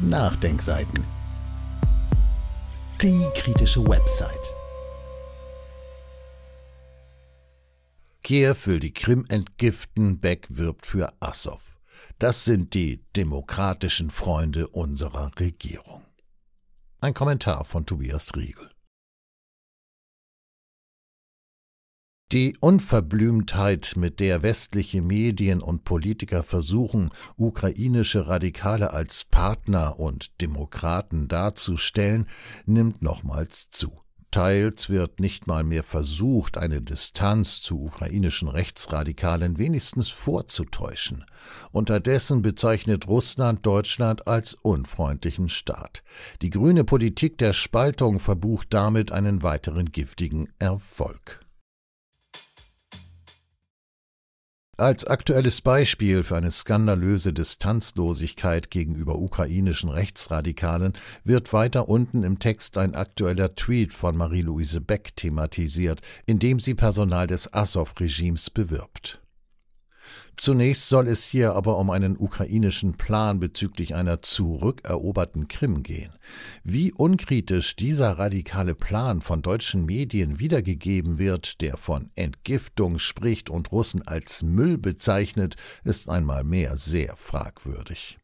Nachdenkseiten. Die kritische Website. Kiew will die Krim entgiften, Beck wirbt für Assow. Das sind die demokratischen Freunde unserer Regierung. Ein Kommentar von Tobias Riegel. Die Unverblümtheit, mit der westliche Medien und Politiker versuchen, ukrainische Radikale als Partner und Demokraten darzustellen, nimmt nochmals zu. Teils wird nicht mal mehr versucht, eine Distanz zu ukrainischen Rechtsradikalen wenigstens vorzutäuschen. Unterdessen bezeichnet Russland Deutschland als unfreundlichen Staat. Die grüne Politik der Spaltung verbucht damit einen weiteren giftigen Erfolg. Als aktuelles Beispiel für eine skandalöse Distanzlosigkeit gegenüber ukrainischen Rechtsradikalen wird weiter unten im Text ein aktueller Tweet von Marie-Louise Beck thematisiert, in dem sie Personal des Assow-Regimes bewirbt. Zunächst soll es hier aber um einen ukrainischen Plan bezüglich einer zurückeroberten Krim gehen. Wie unkritisch dieser radikale Plan von deutschen Medien wiedergegeben wird, der von Entgiftung spricht und Russen als Müll bezeichnet, ist einmal mehr sehr fragwürdig.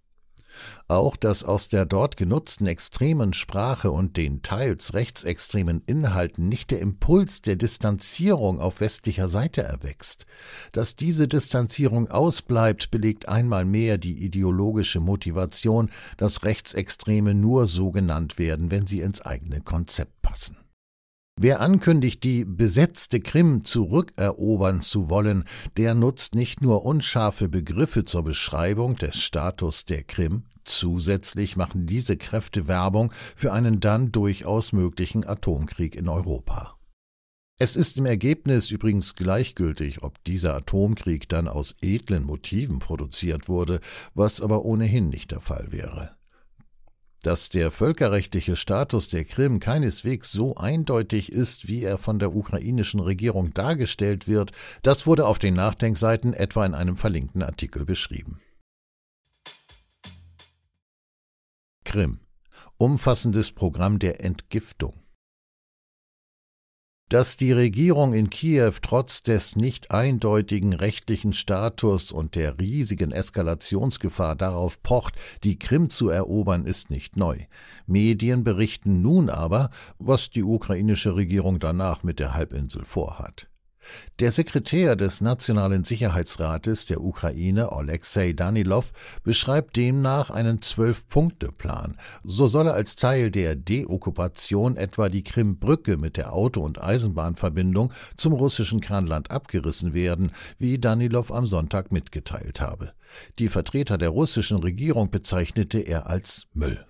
Auch dass aus der dort genutzten extremen Sprache und den teils rechtsextremen Inhalten nicht der Impuls der Distanzierung auf westlicher Seite erwächst. Dass diese Distanzierung ausbleibt, belegt einmal mehr die ideologische Motivation, dass Rechtsextreme nur so genannt werden, wenn sie ins eigene Konzept passen. Wer ankündigt, die besetzte Krim zurückerobern zu wollen, der nutzt nicht nur unscharfe Begriffe zur Beschreibung des Status der Krim, zusätzlich machen diese Kräfte Werbung für einen dann durchaus möglichen Atomkrieg in Europa. Es ist im Ergebnis übrigens gleichgültig, ob dieser Atomkrieg dann aus edlen Motiven produziert wurde, was aber ohnehin nicht der Fall wäre. Dass der völkerrechtliche Status der Krim keineswegs so eindeutig ist, wie er von der ukrainischen Regierung dargestellt wird, das wurde auf den Nachdenkseiten etwa in einem verlinkten Artikel beschrieben. Krim. Umfassendes Programm der Entgiftung dass die Regierung in Kiew trotz des nicht eindeutigen rechtlichen Status und der riesigen Eskalationsgefahr darauf pocht, die Krim zu erobern, ist nicht neu. Medien berichten nun aber, was die ukrainische Regierung danach mit der Halbinsel vorhat. Der Sekretär des Nationalen Sicherheitsrates der Ukraine, Alexei Danilov, beschreibt demnach einen Zwölf-Punkte-Plan. So solle als Teil der Deokkupation etwa die Krimbrücke mit der Auto- und Eisenbahnverbindung zum russischen Kernland abgerissen werden, wie Danilov am Sonntag mitgeteilt habe. Die Vertreter der russischen Regierung bezeichnete er als Müll.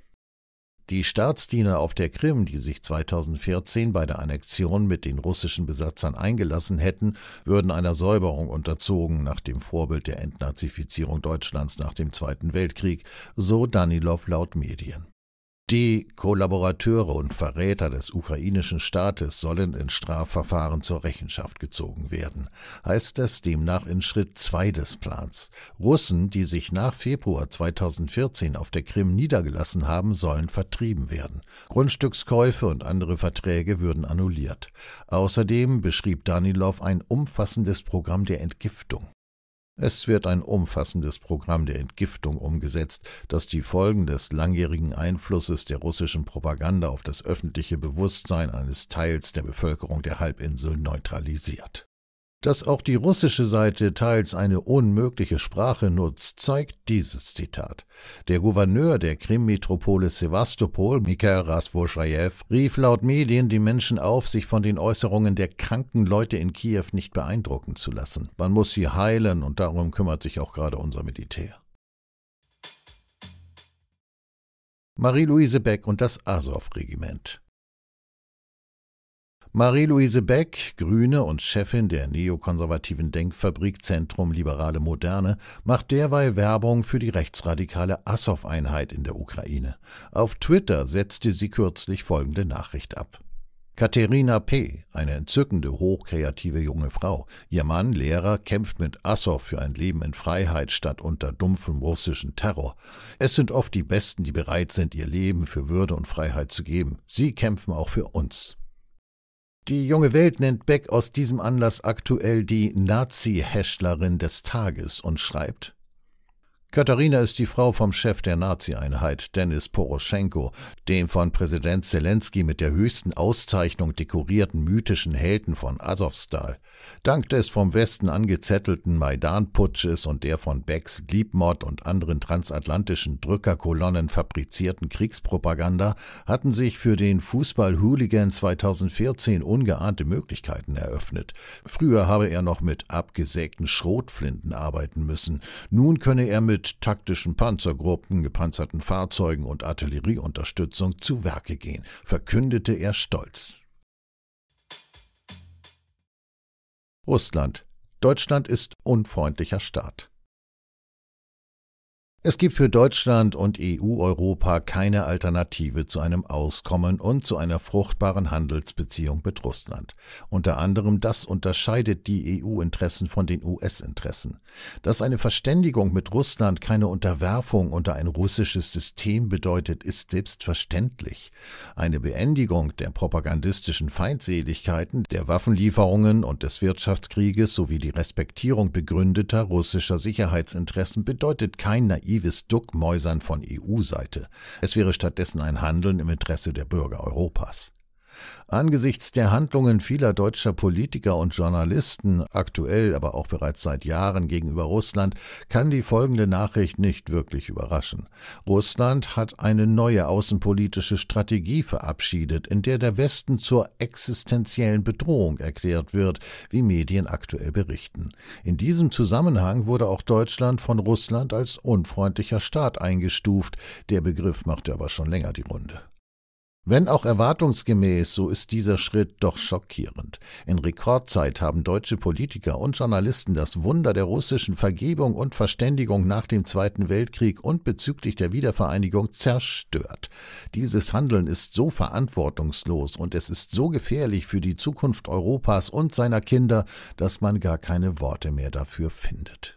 Die Staatsdiener auf der Krim, die sich 2014 bei der Annexion mit den russischen Besatzern eingelassen hätten, würden einer Säuberung unterzogen, nach dem Vorbild der Entnazifizierung Deutschlands nach dem Zweiten Weltkrieg, so Danilov laut Medien die Kollaborateure und Verräter des ukrainischen Staates sollen in Strafverfahren zur Rechenschaft gezogen werden, heißt es demnach in Schritt 2 des Plans. Russen, die sich nach Februar 2014 auf der Krim niedergelassen haben, sollen vertrieben werden. Grundstückskäufe und andere Verträge würden annulliert. Außerdem beschrieb Danilov ein umfassendes Programm der Entgiftung. Es wird ein umfassendes Programm der Entgiftung umgesetzt, das die Folgen des langjährigen Einflusses der russischen Propaganda auf das öffentliche Bewusstsein eines Teils der Bevölkerung der Halbinsel neutralisiert dass auch die russische Seite teils eine unmögliche Sprache nutzt, zeigt dieses Zitat. Der Gouverneur der Krim-Metropole Sevastopol, Mikhail Raswoschajew, rief laut Medien die Menschen auf, sich von den Äußerungen der kranken Leute in Kiew nicht beeindrucken zu lassen. Man muss sie heilen und darum kümmert sich auch gerade unser Militär. Marie-Louise Beck und das Asow-Regiment. Marie-Louise Beck, Grüne und Chefin der neokonservativen Denkfabrik Zentrum Liberale Moderne, macht derweil Werbung für die rechtsradikale Assow-Einheit in der Ukraine. Auf Twitter setzte sie kürzlich folgende Nachricht ab. Katharina P., eine entzückende, hochkreative junge Frau. Ihr Mann, Lehrer, kämpft mit Assow für ein Leben in Freiheit statt unter dumpfem russischen Terror. Es sind oft die Besten, die bereit sind, ihr Leben für Würde und Freiheit zu geben. Sie kämpfen auch für uns. Die junge Welt nennt Beck aus diesem Anlass aktuell die Nazi-Häschlerin des Tages und schreibt Katharina ist die Frau vom Chef der Nazi-Einheit, Dennis Poroschenko, dem von Präsident Zelensky mit der höchsten Auszeichnung dekorierten mythischen Helden von Azovstal. Dank des vom Westen angezettelten Maidan-Putsches und der von Becks Liebmord und anderen transatlantischen Drückerkolonnen fabrizierten Kriegspropaganda hatten sich für den Fußball-Hooligan 2014 ungeahnte Möglichkeiten eröffnet. Früher habe er noch mit abgesägten Schrotflinten arbeiten müssen. Nun könne er mit mit taktischen Panzergruppen, gepanzerten Fahrzeugen und Artillerieunterstützung zu Werke gehen, verkündete er stolz. Russland. Deutschland ist unfreundlicher Staat. Es gibt für Deutschland und EU-Europa keine Alternative zu einem Auskommen und zu einer fruchtbaren Handelsbeziehung mit Russland. Unter anderem das unterscheidet die EU-Interessen von den US-Interessen. Dass eine Verständigung mit Russland keine Unterwerfung unter ein russisches System bedeutet, ist selbstverständlich. Eine Beendigung der propagandistischen Feindseligkeiten, der Waffenlieferungen und des Wirtschaftskrieges sowie die Respektierung begründeter russischer Sicherheitsinteressen bedeutet kein naiv naives Duckmäusern von EU-Seite. Es wäre stattdessen ein Handeln im Interesse der Bürger Europas. Angesichts der Handlungen vieler deutscher Politiker und Journalisten, aktuell aber auch bereits seit Jahren gegenüber Russland, kann die folgende Nachricht nicht wirklich überraschen. Russland hat eine neue außenpolitische Strategie verabschiedet, in der der Westen zur existenziellen Bedrohung erklärt wird, wie Medien aktuell berichten. In diesem Zusammenhang wurde auch Deutschland von Russland als unfreundlicher Staat eingestuft. Der Begriff machte aber schon länger die Runde. Wenn auch erwartungsgemäß, so ist dieser Schritt doch schockierend. In Rekordzeit haben deutsche Politiker und Journalisten das Wunder der russischen Vergebung und Verständigung nach dem Zweiten Weltkrieg und bezüglich der Wiedervereinigung zerstört. Dieses Handeln ist so verantwortungslos und es ist so gefährlich für die Zukunft Europas und seiner Kinder, dass man gar keine Worte mehr dafür findet.